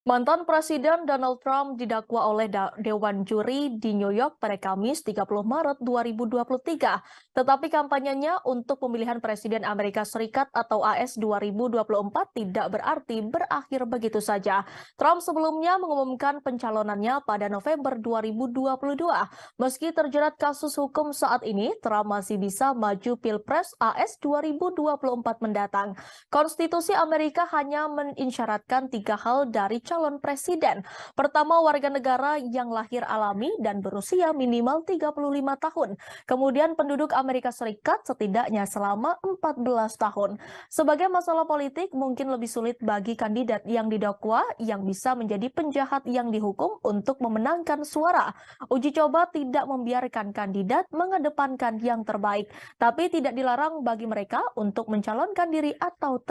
Mantan Presiden Donald Trump didakwa oleh Dewan Juri di New York pada Kamis 30 Maret 2023, tetapi kampanyenya untuk pemilihan Presiden Amerika Serikat atau AS 2024 tidak berarti berakhir begitu saja. Trump sebelumnya mengumumkan pencalonannya pada November 2022. Meski terjerat kasus hukum saat ini, Trump masih bisa maju Pilpres AS 2024 mendatang. Konstitusi Amerika hanya mensyaratkan tiga hal dari calon presiden. Pertama, warga negara yang lahir alami dan berusia minimal 35 tahun. Kemudian penduduk Amerika Serikat setidaknya selama 14 tahun. Sebagai masalah politik, mungkin lebih sulit bagi kandidat yang didakwa yang bisa menjadi penjahat yang dihukum untuk memenangkan suara. Uji coba tidak membiarkan kandidat mengedepankan yang terbaik, tapi tidak dilarang bagi mereka untuk mencalonkan diri atau